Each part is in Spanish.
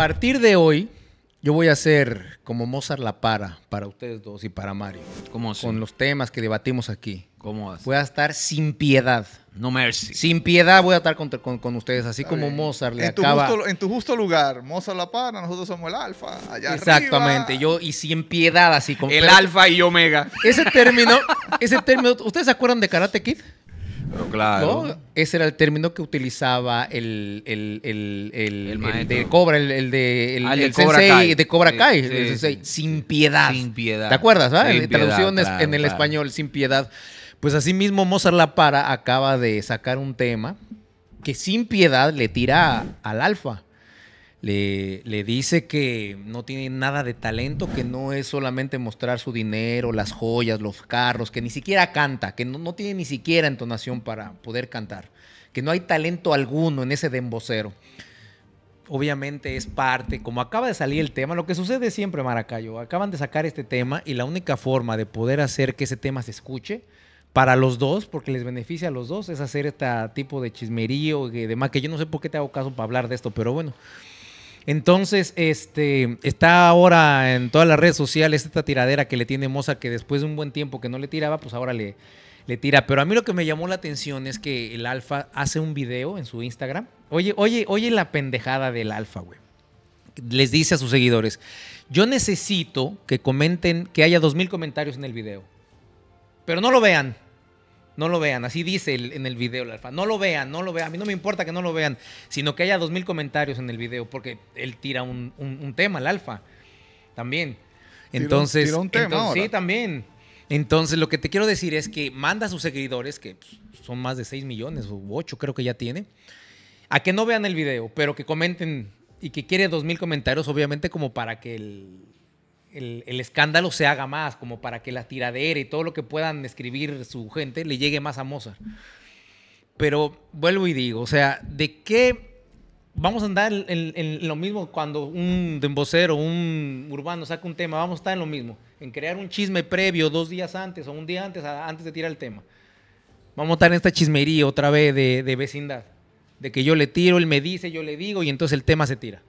A partir de hoy, yo voy a ser como Mozart la para, para ustedes dos y para Mario. ¿Cómo así? Con los temas que debatimos aquí. ¿Cómo así? Voy a estar sin piedad. No mercy. Sin piedad voy a estar con, ustedes, así como Mozart le en tu acaba. Justo, en tu justo lugar, Mozart la para, nosotros somos el alfa. Exactamente, yo y sin piedad, así como. El alfa y omega. Ese término, ese término, ¿ustedes se acuerdan de Karate Kid? claro. Ese era el término que utilizaba el, el, de Cobra, el, de Cobra Kai. de Cobra Kai, sin piedad. ¿Te acuerdas? Ah? Traducción en el español, sin piedad. Pues así mismo Mozart La Para acaba de sacar un tema que sin piedad le tira al alfa le, dice que no tiene nada de talento, que no es solamente mostrar su dinero, las joyas, los carros, que ni siquiera canta, que no, no tiene ni siquiera entonación para poder cantar, que no hay talento alguno en ese dembocero. Obviamente es parte, como acaba de salir el tema, lo que sucede siempre, Maracayo, acaban de sacar este tema y la única forma de poder hacer que ese tema se escuche para los dos, porque les beneficia a los dos, es hacer este tipo de chismerío y demás, que yo no sé por qué te hago caso para hablar de esto, pero bueno. Entonces, este, está ahora en todas las redes sociales esta tiradera que le tiene Moza, que después de un buen tiempo que no le tiraba, pues ahora le, le tira. Pero a mí lo que me llamó la atención es que el Alfa hace un video en su Instagram. Oye, oye, oye la pendejada del Alfa, güey. Les dice a sus seguidores, yo necesito que comenten, que haya dos mil comentarios en el video. Pero no lo vean, no lo vean. Así dice en el video el alfa. No lo vean, no lo vean. A mí no me importa que no lo vean, sino que haya dos mil comentarios en el video, porque él tira un, tema, el alfa. También. Entonces, tira sí, también. Entonces, lo que te quiero decir es que manda a sus seguidores, que son más de 6 millones o ocho, creo que ya tiene, a que no vean el video, pero que comenten y que quiere mil comentarios, obviamente, como para que el, el, escándalo se haga más, como para que la tiradera y todo lo que puedan escribir su gente le llegue más a Mozart. Pero vuelvo y digo, o sea, ¿de qué vamos a andar en, lo mismo cuando un dembocero, un urbano saca un tema? Vamos a estar en lo mismo, en crear un chisme previo dos días antes o un día antes, antes de tirar el tema. Vamos a estar en esta chismería otra vez de vecindad, de que yo le tiro, él me dice, yo le digo y entonces el tema se tira.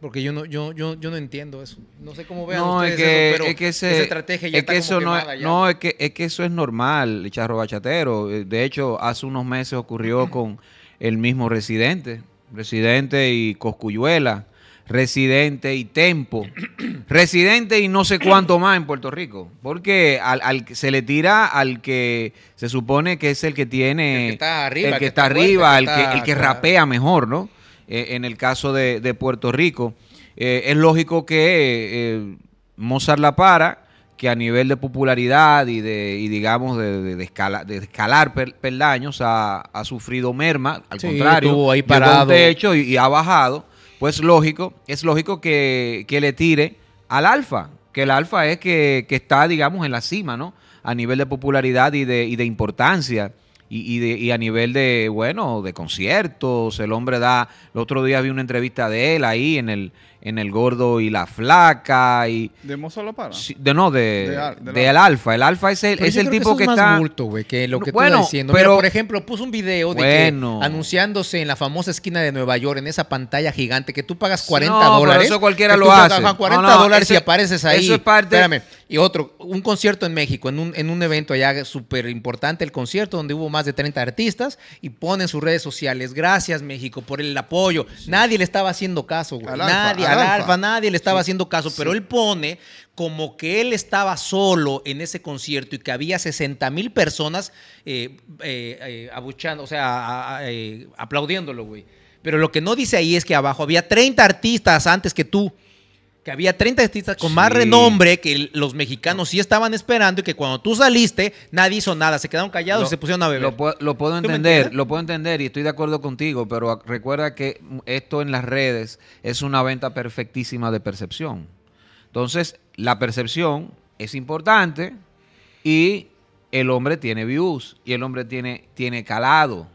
Porque yo no, yo, yo, yo no entiendo eso. No sé cómo vean ustedes pero esa estrategia eso no, es, que, es que eso es normal, charro bachatero. Eh, de hecho, hace unos meses ocurrió con el mismo Residente. Residente y Coscuyuela. Residente y Tempo. residente y no sé cuánto más en Puerto Rico. Porque al, al, se le tira al que se supone que es el que tiene... El que está arriba. El que, está, arriba, el que rapea mejor, ¿no? Eh, en el caso de, de Puerto Rico. Eh, es lógico que eh, Mozart La Para, que a nivel de popularidad y, de, digamos, de, escala, de escalar peldaños, ha, sufrido merma, al contrario, de hecho y, ha bajado, pues lógico, es lógico que, que le tire al alfa, que el alfa es que, que, está, digamos, en la cima, ¿no? A nivel de popularidad y de, y de importancia y, a nivel de, bueno, de conciertos, el hombre da, el otro día vi una entrevista de él ahí en el, en El Gordo y la Flaca y... ¿De Mozo lo de, no, de, de, el Alfa. El Alfa es el, es el tipo que, es está... que lo que bueno, tú estás diciendo. Pero, por ejemplo, puso un video anunciándose en la famosa esquina de Nueva York, en esa pantalla gigante que tú pagas 40 no, dólares. Pero eso cualquiera lo tú hace. 40 dólares si y apareces ahí. Eso es parte... Espérame. Y otro, un concierto en México, en un, en un evento allá súper importante, el concierto donde hubo más de 30 artistas y ponen sus redes sociales, gracias México por el apoyo. Nadie le estaba haciendo caso, güey. Nadie, nadie le estaba haciendo caso, pero él pone como que él estaba solo en ese concierto y que había 60 mil personas eh, eh, eh, abuchando, o sea, aplaudiéndolo, güey. Pero lo que no dice ahí es que abajo había 30 artistas antes que tú que había 30 artistas con más renombre que los mexicanos sí estaban esperando y que cuando tú saliste nadie hizo nada, se quedaron callados y se pusieron a beber. Lo, puedo, entender, lo puedo entender y estoy de acuerdo contigo, pero recuerda que esto en las redes es una venta perfectísima de percepción. Entonces, la percepción es importante y el hombre tiene views y el hombre tiene, tiene calado.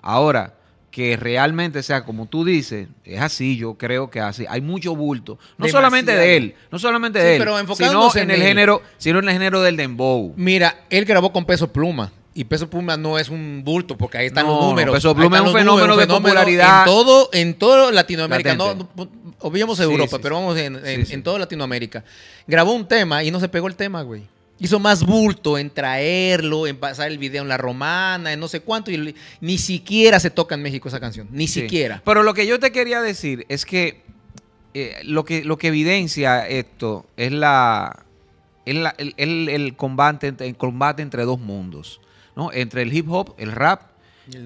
Ahora, que realmente sea como tú dices, es así, yo creo que así. Hay mucho bulto, no solamente de él, no solamente de él, pero sino en, el género, sino en el género del dembow. Mira, él grabó con Peso Pluma y Peso Pluma no es un bulto porque ahí están los números. Peso Pluma es un fenómeno, de popularidad en todo en todo Latinoamérica, no, Europa, pero vamos en, en, en toda Latinoamérica. Grabó un tema y no se pegó el tema, güey hizo más bulto en traerlo, en pasar el video en la romana, en no sé cuánto, y ni siquiera se toca en México esa canción, ni siquiera. Pero lo que yo te quería decir es que, eh, lo, que lo que evidencia esto es la, el, combate, combate entre dos mundos, ¿no? entre el hip hop, el rap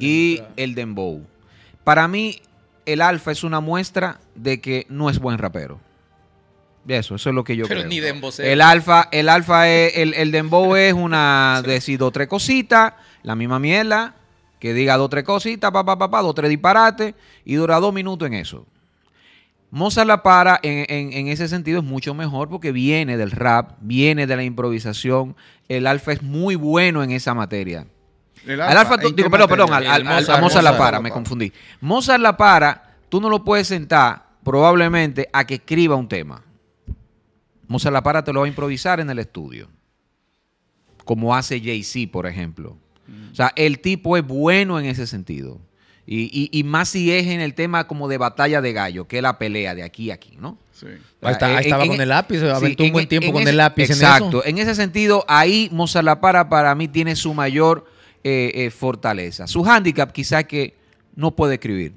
y el, dembow. Para mí, el Alfa es una muestra de que no es buen rapero. Eso, eso es lo que yo El alfa, el alfa es, el, el dembow es una, decido decir dos, tres cositas, la misma mierda, que diga dos, tres cositas, pa, pa, pa, dos, tres disparates, y dura dos minutos en eso. Mozart La Para en, ese sentido es mucho mejor porque viene del rap, viene de la improvisación. El alfa es muy bueno en esa materia. El alfa, digo, perdón, perdón, al, a Mozart, La Para, me confundí. Mozart La Para, tú no lo puedes sentar probablemente a que escriba un tema. Moza te lo va a improvisar en el estudio, como hace Jay-Z, por ejemplo. Mm. O sea, el tipo es bueno en ese sentido. Y, más si es en el tema como de batalla de gallo, que es la pelea de aquí a aquí, ¿no? Ahí, estaba con e- el lápiz, aventó un buen e- tiempo con el lápiz. Exacto, en, en ese sentido, ahí Mozalapara para mí tiene su mayor eh, eh, fortaleza. Su hándicap quizás que no puede escribir.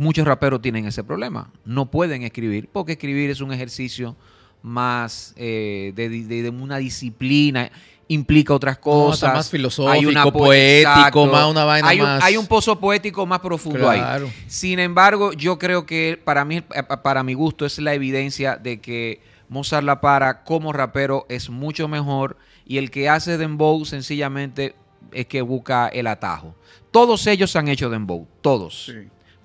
Muchos raperos tienen ese problema. No pueden escribir porque escribir es un ejercicio más eh, de, una disciplina, implica otras cosas. más filosófico, hay poético, más una vaina un, más. Hay un pozo poético más profundo ahí. Sin embargo, yo creo que para mí, eh, para mi gusto, es la evidencia de que Mozart La Para como rapero es mucho mejor y el que hace dembow sencillamente es que busca el atajo. Todos ellos han hecho dembow, todos. Sí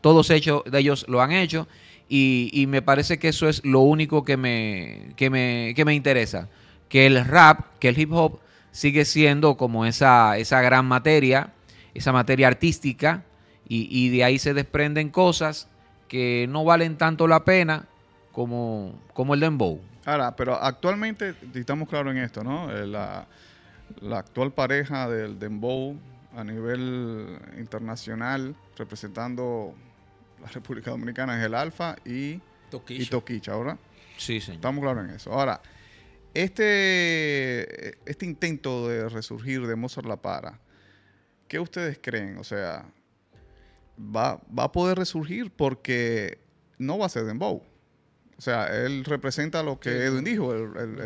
todos hechos, de ellos lo han hecho y, me parece que eso es lo único que me, me, interesa, que el rap, que el hip hop sigue siendo como esa, esa gran materia, esa materia artística, y, de ahí se desprenden cosas que no valen tanto la pena como, como el dembow. Ahora, pero actualmente estamos claros en esto, ¿no? Eh, la, la actual pareja del dembow a nivel internacional, representando la República Dominicana es el Alfa y Toquicha, ¿verdad? Sí, señor. Estamos claros en eso. Ahora, este, este intento de resurgir de Mozart La Para, ¿qué ustedes creen? O sea, ¿va, va a poder resurgir porque no va a ser Dembow. O sea, él representa lo que Edwin dijo, el, el,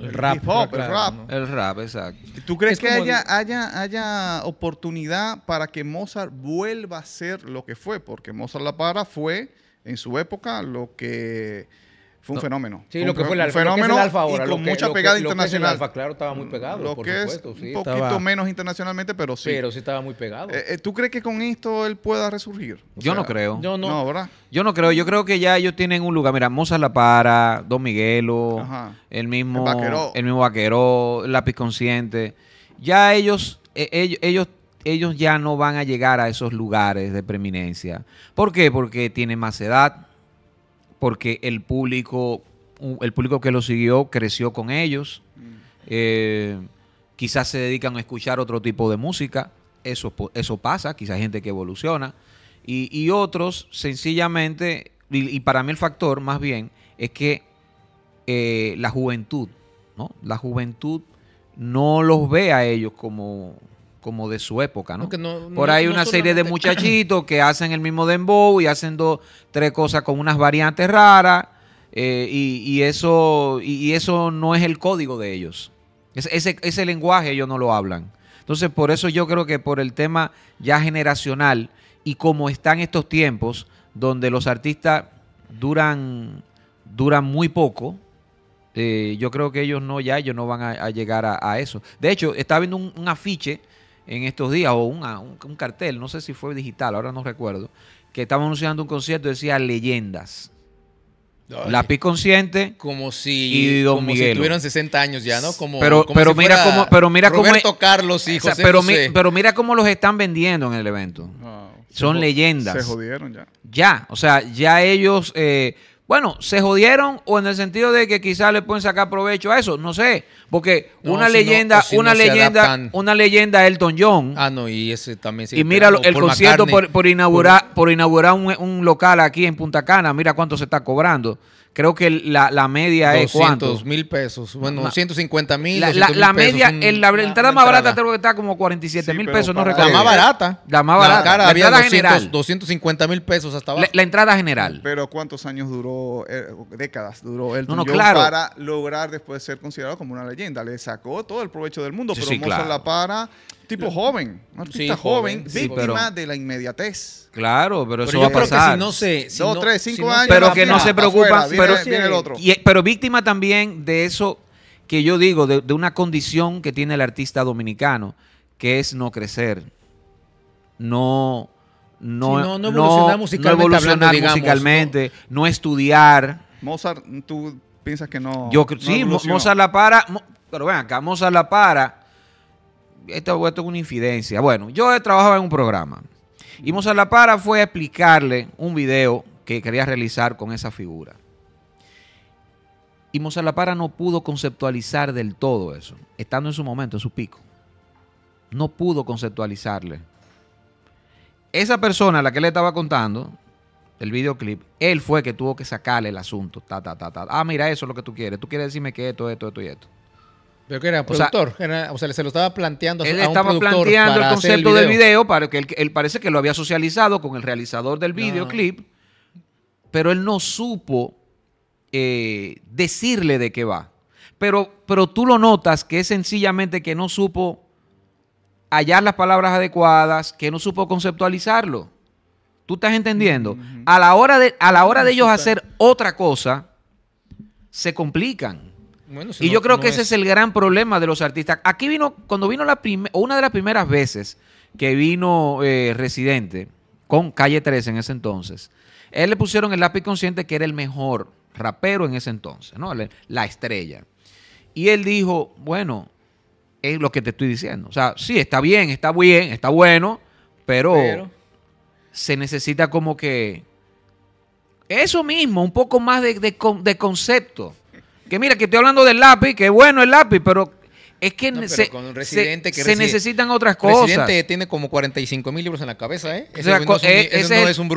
el, rap hop, el rap. El rap, exacto. ¿Tú crees que haya, haya, haya oportunidad para que Mozart vuelva a ser lo que fue? Porque Mozart La Para fue, en su época, lo que fue un fenómeno. Sí, lo que fue el alfa. Fenómeno con mucha pegada internacional. claro, estaba muy pegado. es un poquito menos internacionalmente, pero sí. Pero sí estaba muy pegado. Eh, eh, ¿Tú crees que con esto él pueda resurgir? yo no creo. Yo no. ¿verdad? Yo no creo. Yo creo que ya ellos tienen un lugar. Mira, Moza La Para, Don Miguelo, el mismo. El vaqueró. mismo vaqueró, Lápiz Consciente. Ya ellos, eh, ellos, ellos ellos ya no van a llegar a esos lugares de preeminencia. ¿Por qué? Porque tienen más edad, porque el público, el público que lo siguió creció con ellos. Mm. Eh, quizás se dedican a escuchar otro tipo de música. Eso, eso pasa, quizás hay gente que evoluciona. Y, otros, sencillamente, y, para mí el factor más bien es que eh, la juventud, ¿no? La juventud no los ve a ellos como, como de su época, ¿no? Por ahí una serie de muchachitos que hacen el mismo dembow y hacen dos, tres cosas con unas variantes raras eh, y, eso, y, eso no es el código de ellos. ese, lenguaje ellos no lo hablan. Entonces, por eso yo creo que por el tema ya generacional y como están estos tiempos donde los artistas duran, duran muy poco, eh, yo creo que ellos no, ya ellos no van a, llegar a, eso. De hecho, está viendo un afiche en estos días, o un, cartel, no sé si fue digital, ahora no recuerdo, que estaba anunciando un concierto y decía leyendas. La Lápiz consciente. Como si, y Don como si tuvieron 60 años ya, ¿no? Como, pero, como pero si mira como pero mira Carlos y pero, pero mira cómo los están vendiendo en el evento. Son leyendas. Se jodieron ya. Ya, o sea, ya ellos eh, bueno, se jodieron o en el sentido de que quizás le pueden sacar provecho a eso, no sé, porque una leyenda, una leyenda, una leyenda Elton John. Ah, no, y ese también se Y mira el concierto por, por, inaugurar por, inaugurar un, un, local aquí en Punta Cana, mira cuánto se está cobrando, creo que la, la media es cuánto. mil pesos. Bueno, doscientos mil. La, la, media, la, entrada, más barata creo que está como 47 mil pesos, no recuerdo. La más barata. La más barata. la entrada general. 250 mil pesos hasta abajo. La, entrada general. Pero ¿cuántos años duró? Eh, décadas duró el no, claro. para lograr después ser considerado como una leyenda. Le sacó todo el provecho del mundo, pero la para tipo joven, un artista joven, víctima de la inmediatez. Claro, pero, eso va a pasar. Que si no sé, si dos, tres, cinco años. Pero que no se preocupa. pero, viene el otro. pero víctima también de eso que yo digo, de, una condición que tiene el artista dominicano, que es no crecer. No. No, no, no, evolucionar musicalmente, no, estudiar. Mozart, tú piensas que no. Yo sí, Mozart la para. Pero ven acá, Mozart la para esto, es una infidencia. Bueno, yo trabajaba en un programa y Mozart La Para fue a explicarle un video que quería realizar con esa figura. Y Mozart La Para no pudo conceptualizar del todo eso, estando en su momento, en su pico. No pudo conceptualizarle. Esa persona a la que le estaba contando el videoclip, él fue que tuvo que sacarle el asunto. Ta, ta, ta, Ah, mira, eso es lo que tú quieres. Tú quieres decirme que esto, esto, esto y esto. Pero que era productor, o sea, se lo estaba planteando. Él a estaba planteando el concepto el video. del video, para que él, parece que lo había socializado con el realizador del videoclip, pero él no supo eh, decirle de qué va. Pero, pero tú lo notas que es sencillamente que no supo hallar las palabras adecuadas, que no supo conceptualizarlo. ¿Tú estás entendiendo? A la hora de, a la hora de ellos hacer otra cosa, se complican y yo creo que ese es... el gran problema de los artistas. Aquí vino, cuando vino la una de las primeras veces que vino eh, Residente con Calle 13 en ese entonces, él le pusieron el lápiz consciente que era el mejor rapero en ese entonces, ¿no? La estrella. Y él dijo, bueno, es lo que te estoy diciendo. O sea, sí, está bien, está bien, está bueno, pero, se necesita como que eso mismo, un poco más de concepto. Que mira, que estoy hablando del lápiz, que bueno el lápiz, pero es que, se, necesitan otras cosas. El Residente tiene como 45 mil libros en la cabeza, ¿eh? eh ese, no, es, un no un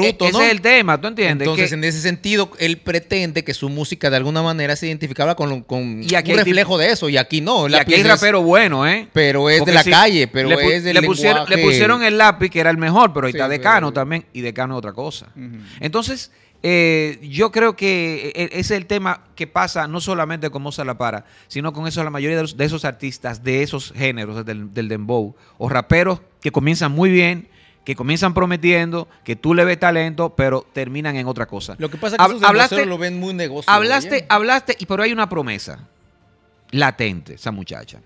bruto, e-, ese es el tema, ¿tú entiendes? Entonces, en ese sentido, él pretende que su música de alguna manera se identificaba con, con un reflejo de eso, y aquí no. y aquí es rapero bueno, ¿eh? Pero es de la calle, pero le, es pusieron, el lápiz, que era el mejor, pero ahí está Decano también, y Decano es otra cosa. Entonces, eh, yo creo que eh, eh, ese es el tema que pasa no solamente con Moza La Para, sino con eso la mayoría de, esos artistas de esos géneros del, del, dembow o raperos que comienzan muy bien, que comienzan prometiendo, que tú le ves talento, pero terminan en otra cosa. Lo que pasa es que lo ven muy negocio. Hablaste, hablaste, pero hay una promesa latente, esa muchacha.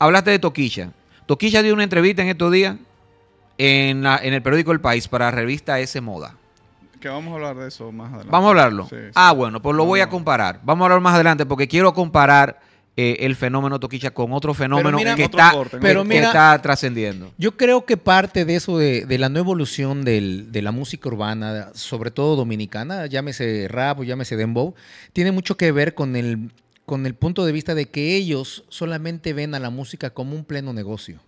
Hablaste de Toquilla. Toquilla dio una entrevista en estos días en, en el periódico El País para la revista S Moda vamos a hablar de eso más adelante. Vamos a hablarlo. Ah, bueno, pues lo voy a comparar. Vamos a hablar más adelante porque quiero comparar eh, el fenómeno Toquicha con otro fenómeno que, está, pero que está trascendiendo. Yo creo que parte de eso, de, la nueva evolución de la música urbana, sobre todo dominicana, llámese rap o llámese dembow, tiene mucho que ver con el, punto de vista de que ellos solamente ven a la música como un pleno negocio.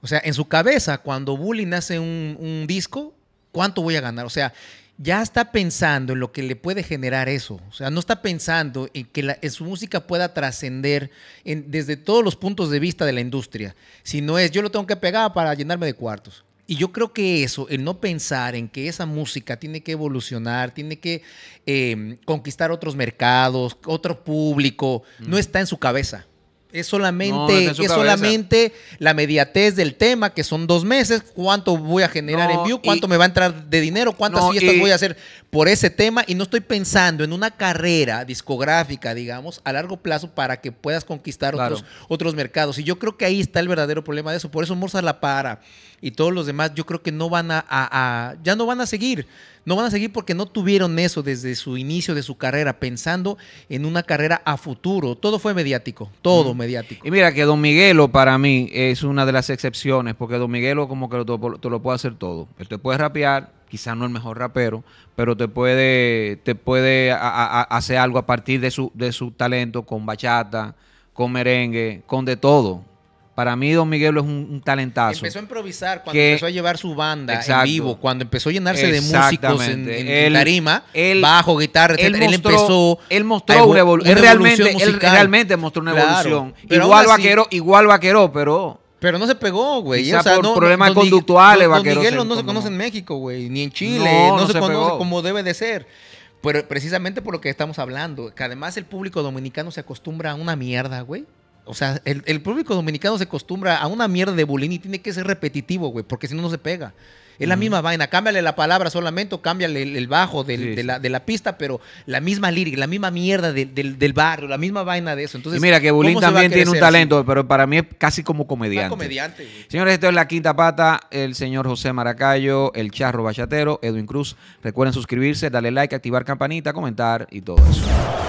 O sea, en su cabeza, cuando Bully hace un, un disco, ¿cuánto voy a ganar? O sea, ya está pensando en lo que le puede generar eso. O sea, no está pensando en que su música pueda trascender desde todos los puntos de vista de la industria, sino es yo lo tengo que pegar para llenarme de cuartos. Y yo creo que eso, el no pensar en que esa música tiene que evolucionar, tiene que eh, conquistar otros mercados, otro público, no está en su cabeza es solamente, solamente la mediatez del tema, que son dos meses, cuánto voy a generar en view, cuánto me va a entrar de dinero, cuántas fiestas voy a hacer por ese tema, y no estoy pensando en una carrera discográfica, digamos, a largo plazo para que puedas conquistar otros, otros mercados. Y yo creo que ahí está el verdadero problema de eso. Por eso Morsa La Para y todos los demás, yo creo que no van a ya no van a seguir. No van a seguir porque no tuvieron eso desde su inicio de su carrera, pensando en una carrera a futuro. Todo fue mediático, todo mm. mediático. Y mira que Don Miguelo para mí es una de las excepciones, porque Don Miguelo como que te lo puede hacer todo. Él te puede rapear, quizás no el mejor rapero, pero te puede, te puede hacer algo a partir de su, de su talento con bachata, con merengue, con de todo. Para mí, Don Miguel es un, talentazo. Empezó a improvisar cuando empezó a llevar su banda en vivo, cuando empezó a llenarse de músicos en, la rima. bajo, guitarra, él, empezó. Él mostró una, realmente, evolución. Él realmente mostró una evolución. Igual vaqueró, vaquero, igual vaquero, pero. Pero no se pegó, güey. O sea, por problemas conductuales, don, don Miguel no, se conoce en México, güey. Ni en Chile. No, se, se conoce como debe de ser. Pero precisamente por lo que estamos hablando. Que además el público dominicano se acostumbra a una mierda, güey. O sea, el, público dominicano se acostumbra a una mierda de Bulín y tiene que ser repetitivo, güey, porque si no, no se pega. Es la misma vaina, cámbiale la palabra solamente o cámbiale el, bajo de, la, pista, pero la misma lírica, la misma mierda del, barrio, la misma vaina de eso. Entonces, mira que Bulín también tiene un talento, pero para mí es casi como comediante. comediante Señores, esto es La Quinta Pata, el señor José Maracayo, el Charro Bachatero, Edwin Cruz. Recuerden suscribirse, darle like, activar campanita, comentar y todo eso.